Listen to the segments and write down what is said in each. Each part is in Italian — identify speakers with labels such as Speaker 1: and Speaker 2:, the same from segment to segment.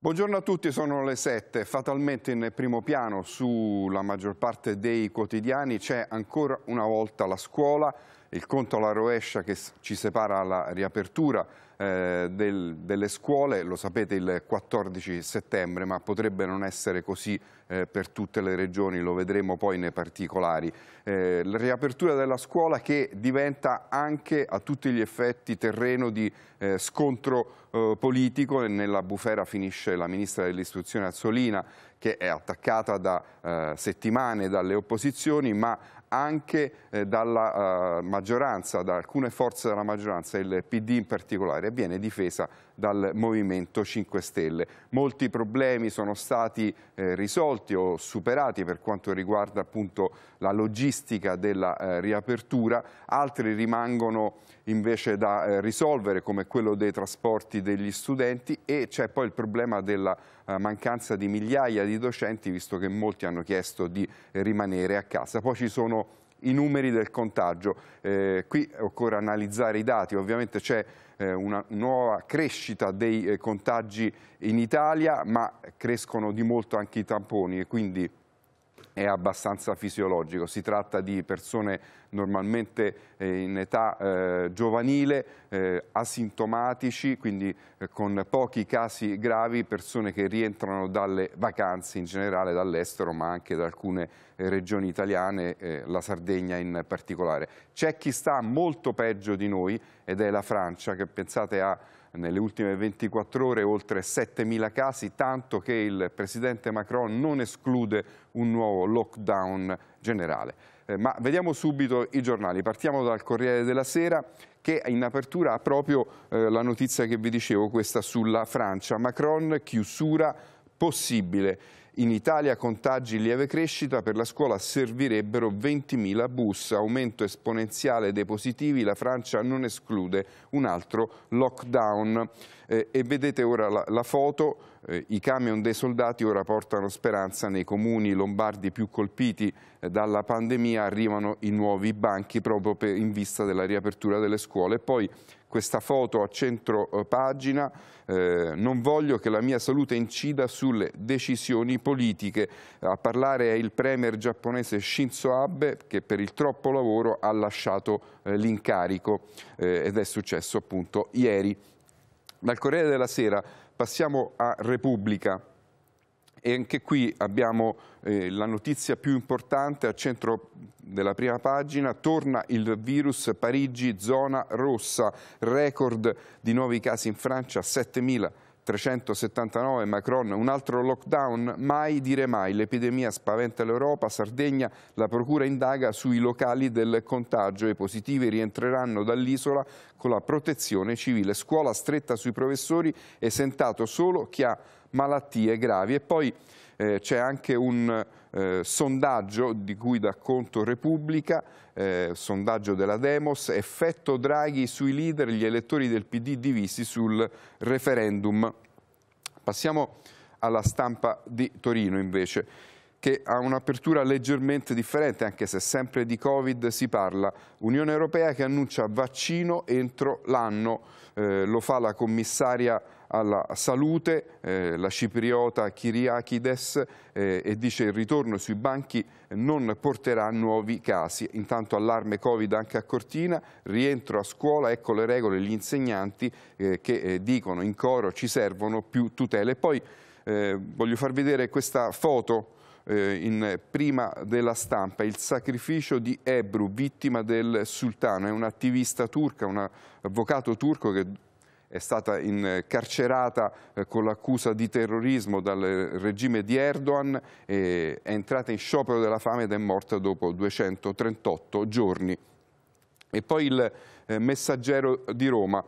Speaker 1: Buongiorno a tutti, sono le 7. Fatalmente in primo piano sulla maggior parte dei quotidiani c'è ancora una volta la scuola, il conto alla rovescia che ci separa la riapertura eh, del, delle scuole, lo sapete il 14 settembre, ma potrebbe non essere così eh, per tutte le regioni, lo vedremo poi nei particolari. Eh, la riapertura della scuola che diventa anche a tutti gli effetti terreno di eh, scontro eh, politico e nella bufera finisce la ministra dell'istruzione Azzolina che è attaccata da eh, settimane dalle opposizioni ma anche eh, dalla eh, maggioranza, da alcune forze della maggioranza, il PD in particolare, e viene difesa dal Movimento 5 Stelle. Molti problemi sono stati eh, risolti o superati per quanto riguarda appunto la logistica della eh, riapertura, altri rimangono invece da eh, risolvere come quello dei trasporti degli studenti e c'è poi il problema della eh, mancanza di migliaia di docenti visto che molti hanno chiesto di eh, rimanere a casa. Poi ci sono i numeri del contagio. Eh, qui occorre analizzare i dati, ovviamente c'è eh, una nuova crescita dei eh, contagi in Italia, ma crescono di molto anche i tamponi e quindi è abbastanza fisiologico. Si tratta di persone normalmente eh, in età eh, giovanile, eh, asintomatici, quindi eh, con pochi casi gravi, persone che rientrano dalle vacanze in generale dall'estero ma anche da alcune eh, regioni italiane, eh, la Sardegna in particolare. C'è chi sta molto peggio di noi ed è la Francia che pensate ha nelle ultime 24 ore oltre 7.000 casi, tanto che il presidente Macron non esclude un nuovo lockdown generale. Eh, ma vediamo subito i giornali. Partiamo dal Corriere della Sera che in apertura ha proprio eh, la notizia che vi dicevo, questa sulla Francia. Macron, chiusura possibile. In Italia contagi lieve crescita, per la scuola servirebbero 20.000 bus, aumento esponenziale dei positivi, la Francia non esclude un altro lockdown eh, e vedete ora la, la foto, eh, i camion dei soldati ora portano speranza nei comuni lombardi più colpiti eh, dalla pandemia, arrivano i nuovi banchi proprio per, in vista della riapertura delle scuole. E poi questa foto a centro eh, pagina, eh, non voglio che la mia salute incida sulle decisioni politiche. A parlare è il premier giapponese Shinzo Abe che per il troppo lavoro ha lasciato eh, l'incarico ed è successo appunto ieri dal Corriere della Sera passiamo a Repubblica. E anche qui abbiamo eh, la notizia più importante al centro della prima pagina. Torna il virus Parigi, zona rossa, record di nuovi casi in Francia, 7000. 379 Macron, un altro lockdown, mai dire mai, l'epidemia spaventa l'Europa, Sardegna, la procura indaga sui locali del contagio, i positivi rientreranno dall'isola con la protezione civile, scuola stretta sui professori esentato solo chi ha malattie gravi. E poi eh, c'è anche un eh, sondaggio di cui dà conto Repubblica, eh, sondaggio della Demos, effetto Draghi sui leader, gli elettori del PD divisi sul referendum. Passiamo alla stampa di Torino invece che ha un'apertura leggermente differente, anche se sempre di Covid si parla. Unione Europea che annuncia vaccino entro l'anno, eh, lo fa la commissaria alla salute, eh, la cipriota Kiriakides, eh, e dice il ritorno sui banchi non porterà nuovi casi. Intanto allarme Covid anche a Cortina, rientro a scuola, ecco le regole, gli insegnanti eh, che eh, dicono in coro ci servono più tutele. Poi eh, voglio far vedere questa foto eh, in prima della stampa il sacrificio di Ebru, vittima del sultano, è un attivista turca, un avvocato turco che è stata incarcerata eh, con l'accusa di terrorismo dal eh, regime di Erdogan, è entrata in sciopero della fame ed è morta dopo 238 giorni. E poi il eh, messaggero di Roma,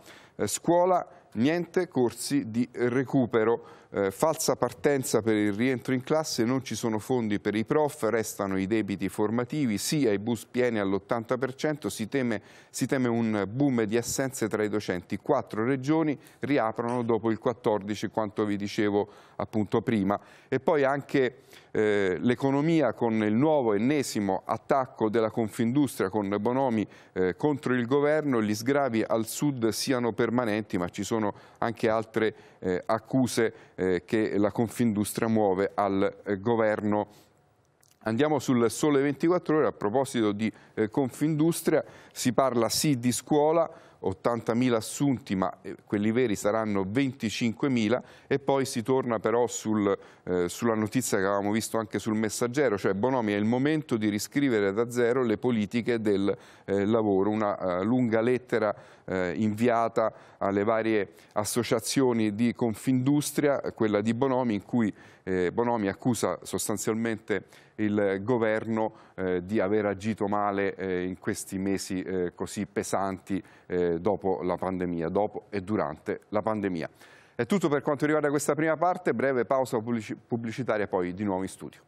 Speaker 1: scuola, niente corsi di recupero. Eh, falsa partenza per il rientro in classe, non ci sono fondi per i prof, restano i debiti formativi, sì ai bus pieni all'80%, si teme, si teme un boom di assenze tra i docenti. Quattro regioni riaprono dopo il 14, quanto vi dicevo appunto prima. E poi anche eh, l'economia con il nuovo ennesimo attacco della Confindustria con Bonomi eh, contro il governo, gli sgravi al sud siano permanenti, ma ci sono anche altre eh, accuse eh, eh, che la Confindustria muove al eh, governo Andiamo sul Sole 24 Ore, a proposito di eh, Confindustria si parla sì di scuola, 80.000 assunti, ma eh, quelli veri saranno 25.000 e poi si torna però sul, eh, sulla notizia che avevamo visto anche sul messaggero, cioè Bonomi è il momento di riscrivere da zero le politiche del eh, lavoro, una eh, lunga lettera eh, inviata alle varie associazioni di Confindustria, quella di Bonomi, in cui eh, Bonomi accusa sostanzialmente il governo di aver agito male in questi mesi così pesanti eh, dopo la pandemia, dopo e durante la pandemia. È tutto per quanto riguarda questa prima parte, breve pausa pubblici pubblicitaria poi di nuovo in studio.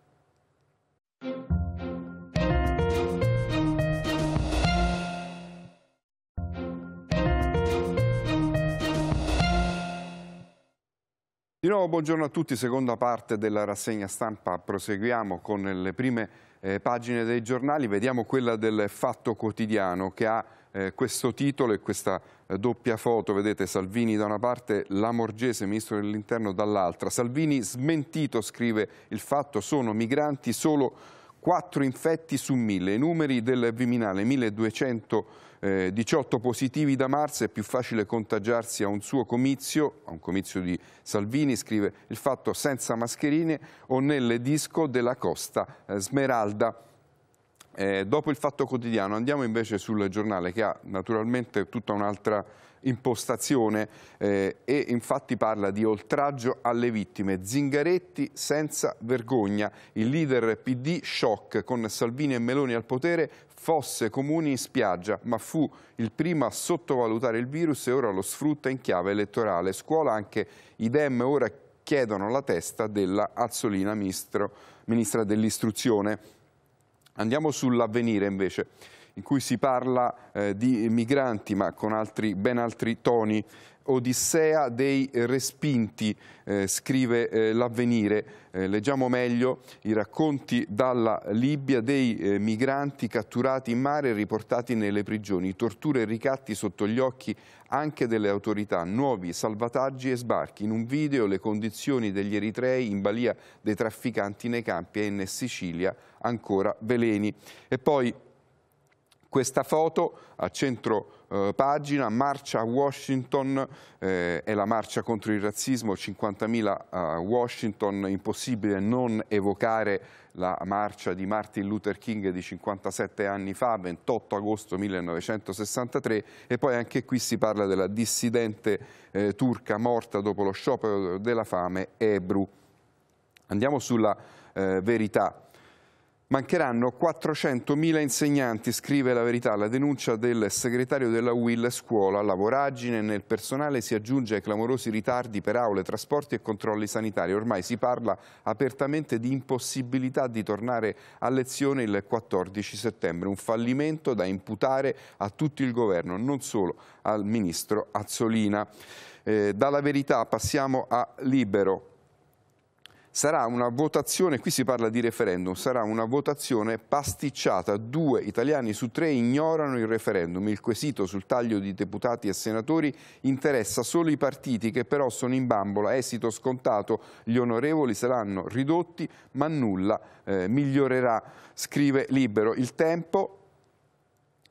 Speaker 1: Di nuovo buongiorno a tutti, seconda parte della rassegna stampa, proseguiamo con le prime eh, pagine dei giornali, vediamo quella del Fatto Quotidiano che ha eh, questo titolo e questa eh, doppia foto, vedete Salvini da una parte, Lamorgese, ministro dell'interno dall'altra. Salvini smentito, scrive il Fatto, sono migranti solo quattro infetti su mille, i numeri del Viminale, 1200 eh, 18 positivi da Mars, è più facile contagiarsi a un suo comizio, a un comizio di Salvini, scrive il fatto senza mascherine o nelle disco della Costa eh, Smeralda. Eh, dopo il Fatto Quotidiano andiamo invece sul giornale che ha naturalmente tutta un'altra impostazione eh, e infatti parla di oltraggio alle vittime. Zingaretti senza vergogna, il leader PD shock con Salvini e Meloni al potere, fosse comuni in spiaggia, ma fu il primo a sottovalutare il virus e ora lo sfrutta in chiave elettorale. Scuola anche idem ora chiedono la testa della Azzolina, ministro, ministra dell'istruzione. Andiamo sull'avvenire invece in cui si parla eh, di migranti ma con altri, ben altri toni. Odissea dei respinti, eh, scrive eh, l'avvenire. Eh, leggiamo meglio i racconti dalla Libia dei eh, migranti catturati in mare e riportati nelle prigioni, torture e ricatti sotto gli occhi anche delle autorità, nuovi salvataggi e sbarchi. In un video le condizioni degli eritrei in balia dei trafficanti nei campi e in Sicilia ancora veleni. E poi questa foto a centro eh, pagina, marcia a Washington, eh, è la marcia contro il razzismo, 50.000 a Washington, impossibile non evocare la marcia di Martin Luther King di 57 anni fa, 28 agosto 1963, e poi anche qui si parla della dissidente eh, turca morta dopo lo sciopero della fame, Ebru. Andiamo sulla eh, verità. Mancheranno 400.000 insegnanti, scrive la verità, la denuncia del segretario della UIL Scuola. La voragine nel personale si aggiunge ai clamorosi ritardi per aule, trasporti e controlli sanitari. Ormai si parla apertamente di impossibilità di tornare a lezione il 14 settembre. Un fallimento da imputare a tutto il governo, non solo al ministro Azzolina. Eh, dalla verità passiamo a Libero sarà una votazione, qui si parla di referendum, sarà una votazione pasticciata. Due italiani su tre ignorano il referendum. Il quesito sul taglio di deputati e senatori interessa solo i partiti che però sono in bambola. Esito scontato, gli onorevoli saranno ridotti ma nulla eh, migliorerà, scrive Libero. Il tempo,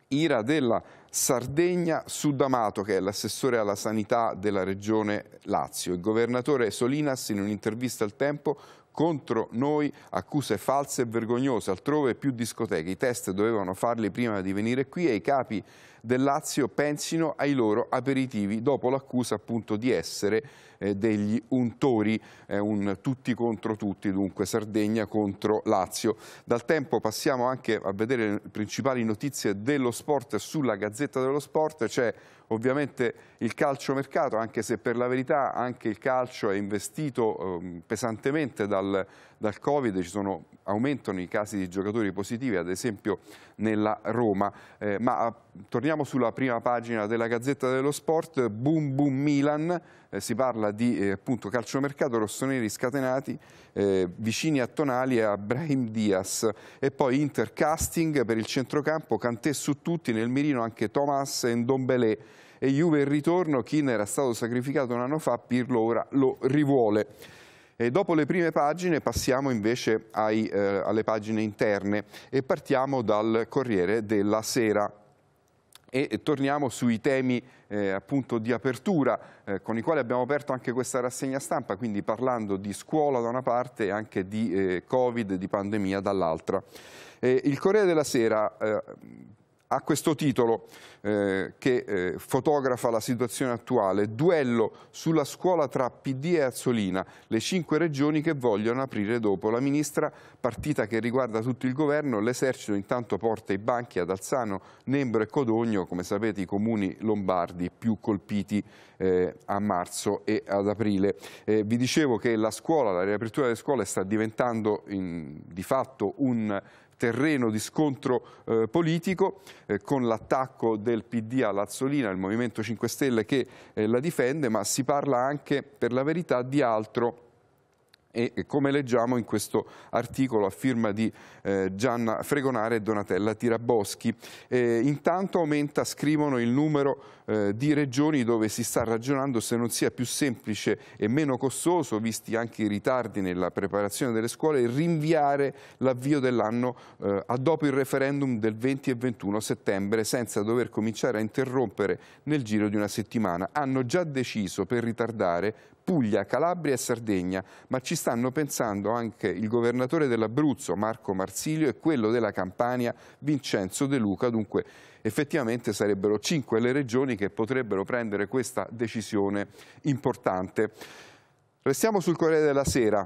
Speaker 1: ira della Sardegna Sudamato, che è l'assessore alla sanità della regione Lazio. Il governatore Solinas in un'intervista al Tempo contro noi accuse false e vergognose, altrove più discoteche. I test dovevano farli prima di venire qui e i capi del Lazio pensino ai loro aperitivi dopo l'accusa appunto di essere eh, degli untori, è un tutti contro tutti, dunque Sardegna contro Lazio. Dal tempo passiamo anche a vedere le principali notizie dello sport sulla Gazzetta dello Sport, c'è ovviamente il calcio mercato, anche se per la verità anche il calcio è investito ehm, pesantemente dal dal Covid, ci sono, aumentano i casi di giocatori positivi, ad esempio nella Roma. Eh, ma eh, torniamo sulla prima pagina della Gazzetta dello Sport, boom boom Milan, eh, si parla di eh, appunto calciomercato, rossoneri scatenati, eh, vicini a Tonali e a Brahim Diaz e poi Inter Casting per il centrocampo, Cantè su tutti, nel mirino anche Thomas e Ndombele e Juve in ritorno, Kin era stato sacrificato un anno fa, Pirlo ora lo rivuole. E dopo le prime pagine passiamo invece ai, eh, alle pagine interne e partiamo dal Corriere della Sera e torniamo sui temi eh, appunto di apertura eh, con i quali abbiamo aperto anche questa rassegna stampa, quindi parlando di scuola da una parte e anche di eh, Covid, di pandemia dall'altra. il Corriere della Sera eh, a questo titolo eh, che eh, fotografa la situazione attuale, duello sulla scuola tra PD e Azzolina, le cinque regioni che vogliono aprire dopo. La ministra, partita che riguarda tutto il governo, l'esercito intanto porta i banchi ad Alzano, Nembro e Codogno, come sapete i comuni lombardi più colpiti eh, a marzo e ad aprile. Eh, vi dicevo che la scuola, la riapertura delle scuole sta diventando in, di fatto un terreno di scontro eh, politico eh, con l'attacco del PD a Lazzolina, il Movimento 5 Stelle che eh, la difende, ma si parla anche per la verità di altro e come leggiamo in questo articolo a firma di eh, Gianna Fregonare e Donatella Tiraboschi. Eh, intanto aumenta, scrivono, il numero eh, di regioni dove si sta ragionando se non sia più semplice e meno costoso, visti anche i ritardi nella preparazione delle scuole, rinviare l'avvio dell'anno eh, a dopo il referendum del 20 e 21 settembre senza dover cominciare a interrompere nel giro di una settimana. Hanno già deciso per ritardare Puglia, Calabria e Sardegna, ma ci stanno pensando anche il governatore dell'Abruzzo Marco Marsilio e quello della Campania Vincenzo De Luca, dunque effettivamente sarebbero cinque le regioni che potrebbero prendere questa decisione importante. Restiamo sul Corriere della Sera,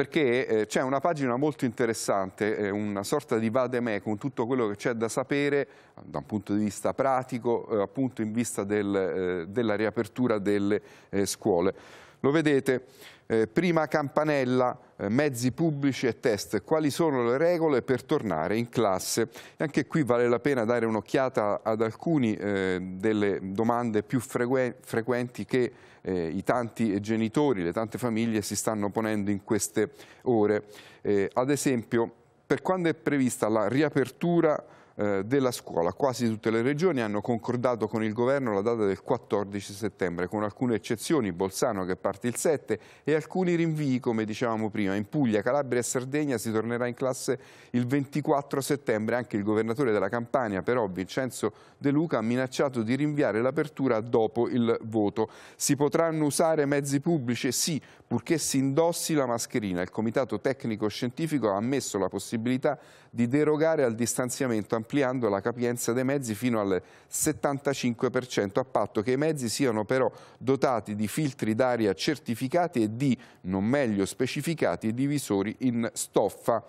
Speaker 1: perché eh, c'è una pagina molto interessante, eh, una sorta di vademecum, con tutto quello che c'è da sapere da un punto di vista pratico, eh, appunto in vista del, eh, della riapertura delle eh, scuole. Lo vedete? Eh, prima campanella, eh, mezzi pubblici e test. Quali sono le regole per tornare in classe? E anche qui vale la pena dare un'occhiata ad alcune eh, delle domande più frequenti che eh, i tanti genitori, le tante famiglie si stanno ponendo in queste ore. Eh, ad esempio, per quando è prevista la riapertura eh, della scuola. Quasi tutte le regioni hanno concordato con il governo la data del 14 settembre, con alcune eccezioni, Bolzano che parte il 7 e alcuni rinvii come dicevamo prima. In Puglia, Calabria e Sardegna si tornerà in classe il 24 settembre. Anche il governatore della Campania, però Vincenzo De Luca, ha minacciato di rinviare l'apertura dopo il voto. Si potranno usare mezzi pubblici? Sì, purché si indossi la mascherina. Il Comitato Tecnico Scientifico ha ammesso la possibilità di derogare al distanziamento ampliando la capienza dei mezzi fino al 75% a patto che i mezzi siano però dotati di filtri d'aria certificati e di, non meglio specificati, divisori in stoffa.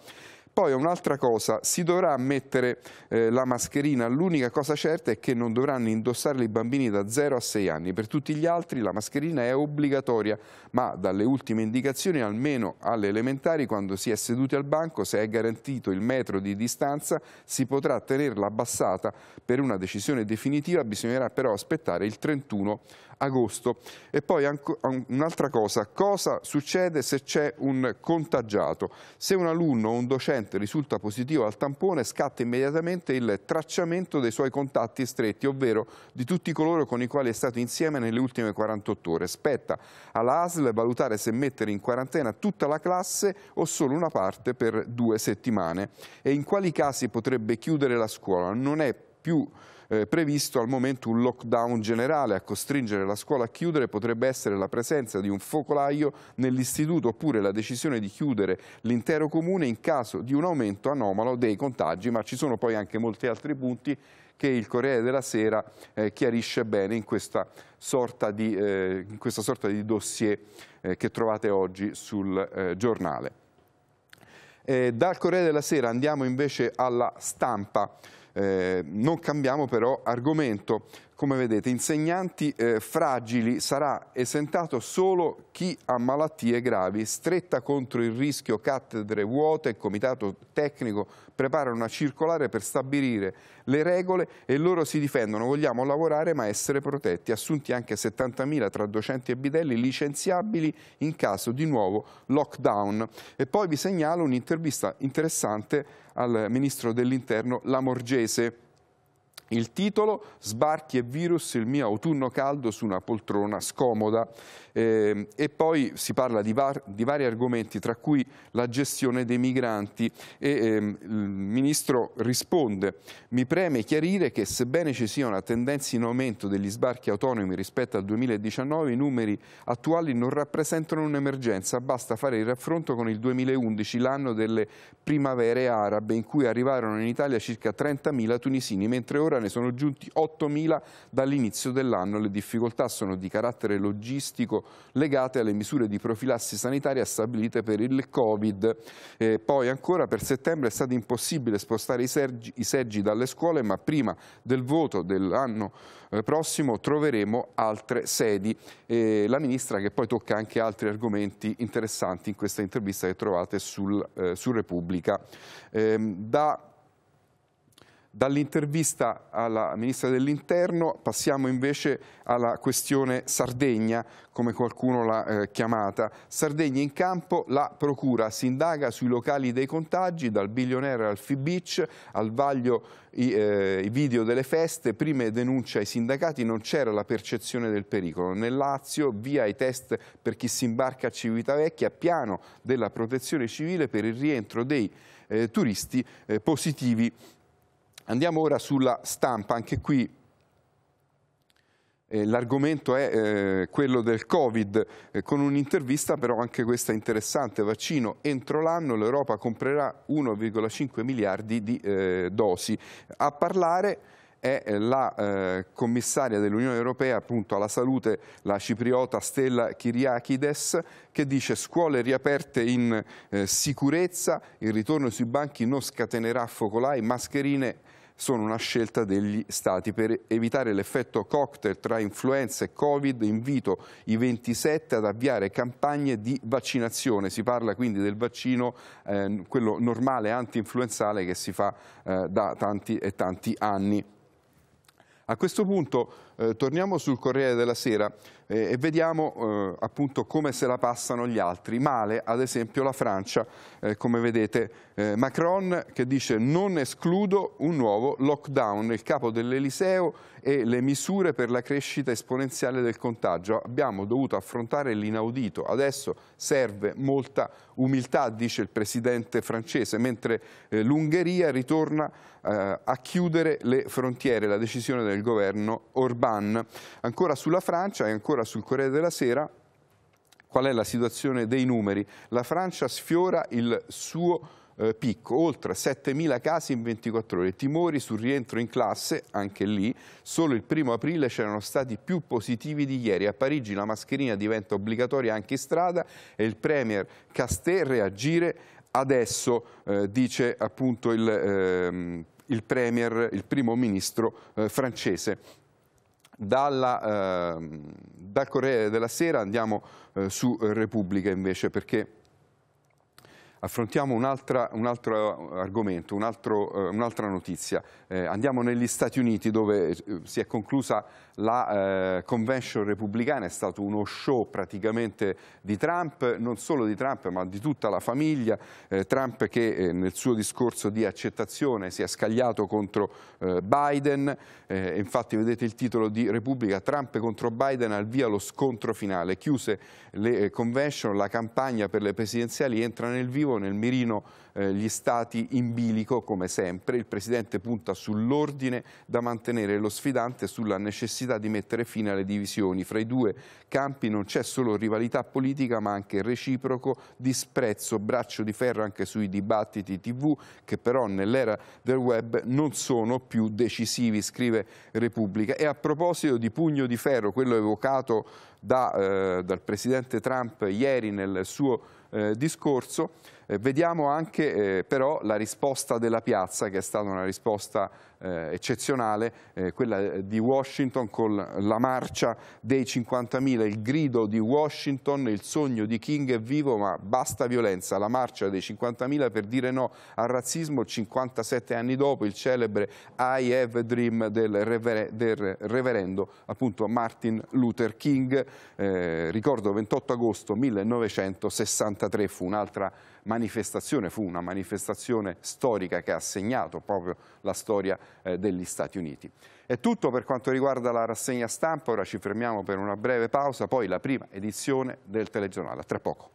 Speaker 1: Poi un'altra cosa, si dovrà mettere eh, la mascherina, l'unica cosa certa è che non dovranno indossarla i bambini da 0 a 6 anni, per tutti gli altri la mascherina è obbligatoria, ma dalle ultime indicazioni almeno alle elementari quando si è seduti al banco, se è garantito il metro di distanza, si potrà tenerla abbassata per una decisione definitiva, bisognerà però aspettare il 31 agosto. E poi un'altra cosa, cosa succede se c'è un contagiato? Se un alunno o un docente risulta positivo al tampone scatta immediatamente il tracciamento dei suoi contatti stretti, ovvero di tutti coloro con i quali è stato insieme nelle ultime 48 ore. Spetta alla ASL valutare se mettere in quarantena tutta la classe o solo una parte per due settimane e in quali casi potrebbe chiudere la scuola. Non è più eh, previsto al momento un lockdown generale. A costringere la scuola a chiudere potrebbe essere la presenza di un focolaio nell'istituto oppure la decisione di chiudere l'intero comune in caso di un aumento anomalo dei contagi, ma ci sono poi anche molti altri punti che il Corriere della Sera eh, chiarisce bene in questa sorta di, eh, questa sorta di dossier eh, che trovate oggi sul eh, giornale. Eh, dal Corriere della Sera andiamo invece alla stampa. Eh, non cambiamo però argomento. Come vedete, insegnanti eh, fragili sarà esentato solo chi ha malattie gravi. Stretta contro il rischio cattedre vuote, il comitato tecnico prepara una circolare per stabilire le regole e loro si difendono. Vogliamo lavorare ma essere protetti. Assunti anche 70.000 tra docenti e bidelli licenziabili in caso di nuovo lockdown. E poi vi segnalo un'intervista interessante al ministro dell'interno Lamorgese. Il titolo Sbarchi e virus, il mio autunno caldo su una poltrona scomoda. Eh, e poi si parla di, var, di, vari argomenti, tra cui la gestione dei migranti. E, eh, il ministro risponde, mi preme chiarire che sebbene ci sia una tendenza in aumento degli sbarchi autonomi rispetto al 2019, i numeri attuali non rappresentano un'emergenza, basta fare il raffronto con il 2011, l'anno delle primavere arabe, in cui arrivarono in Italia circa 30.000 tunisini, mentre ora ne sono giunti 8.000 dall'inizio dell'anno. Le difficoltà sono di carattere logistico legate alle misure di profilassi sanitaria stabilite per il Covid. Eh, poi ancora per settembre è stato impossibile spostare i seggi, i seggi dalle scuole, ma prima del voto dell'anno eh, prossimo troveremo altre sedi. Eh, la Ministra che poi tocca anche altri argomenti interessanti in questa intervista che trovate sul, eh, su Repubblica. Eh, da Dall'intervista alla Ministra dell'Interno passiamo invece alla questione Sardegna, come qualcuno l'ha eh, chiamata. Sardegna in campo, la Procura si indaga sui locali dei contagi, dal Billionaire al Fibich, al vaglio i, eh, i, video delle feste, prime denunce ai sindacati, non c'era la percezione del pericolo. Nel Lazio via i test per chi si imbarca a Civitavecchia, piano della protezione civile per il rientro dei eh, turisti eh, positivi Andiamo ora sulla stampa, anche qui eh, L'argomento è eh, quello del Covid, eh, con un'intervista però anche questa interessante, vaccino entro l'anno l'Europa comprerà 1,5 miliardi di eh, dosi. A parlare è eh, la eh, commissaria dell'Unione Europea appunto alla salute, la cipriota Stella Kiriakides, che dice scuole riaperte in sicurezza, il ritorno sui banchi non scatenerà focolai, mascherine sono una scelta degli Stati per evitare l'effetto cocktail tra influenza e Covid. Invito i 27 ad avviare campagne di vaccinazione. Si parla quindi del vaccino, eh, quello normale anti-influenzale che si fa eh, da tanti e tanti anni. A questo punto eh, torniamo sul Corriere della Sera eh, e vediamo eh, appunto come se la passano gli altri. Male, ad esempio, la Francia, eh, come vedete, eh, Macron che dice non escludo un nuovo lockdown, il capo dell'Eliseo e le misure per la crescita esponenziale del contagio. Abbiamo dovuto affrontare l'inaudito, adesso serve molta umiltà, dice il presidente francese, mentre eh, l'Ungheria ritorna a chiudere le frontiere, la decisione del governo Orbán. Iran. Ancora sulla Francia e ancora sul Corriere della Sera, qual è la situazione dei numeri? La Francia sfiora il suo eh, picco, oltre 7.000 casi in 24 ore, timori sul rientro in classe, anche lì, solo il primo aprile c'erano stati più positivi di ieri, a Parigi la mascherina diventa obbligatoria anche in strada e il Premier Castet reagire adesso, eh, dice appunto il, eh, il, premier, il primo ministro eh, francese. Dalla, eh, dal Corriere della Sera andiamo eh, su Repubblica invece perché affrontiamo un, un altro argomento, eh, un'altra un notizia. Eh, andiamo negli Stati Uniti dove eh, si è conclusa la eh, convention repubblicana, è stato uno show praticamente di Trump, non solo di Trump ma di tutta la famiglia. Eh, Trump che eh, nel suo discorso di accettazione si è scagliato contro Biden, infatti vedete il titolo di Repubblica, Trump contro Biden al via lo scontro finale, chiuse le convention, la campagna per le presidenziali entra nel vivo dicevo, nel mirino eh, gli stati in bilico, come sempre. Il Presidente punta sull'ordine da mantenere lo sfidante sulla necessità di mettere fine alle divisioni. Fra i due campi non c'è solo rivalità politica, ma anche reciproco disprezzo, braccio di ferro anche sui dibattiti tv, che però nell'era del web non sono più decisivi, scrive Repubblica. E a proposito di pugno di ferro, quello evocato da, eh, dal Presidente Trump ieri nel suo eh, discorso, eh, vediamo anche eh, però la risposta della piazza che è stata una risposta eh, eccezionale, eh, quella eh, di Washington con la marcia dei 50.000, il grido di Washington, il sogno di King è vivo ma basta violenza, la marcia dei 50.000 per dire no al razzismo 57 anni dopo, il celebre I have a dream del, rever del reverendo appunto Martin Luther King, eh, ricordo 28 agosto 1963 fu un'altra manifestazione, fu una manifestazione storica che ha segnato proprio la storia eh, degli Stati Uniti. È tutto per quanto riguarda la rassegna stampa, ora ci fermiamo per una breve pausa, poi la prima edizione del telegiornale. A tra poco.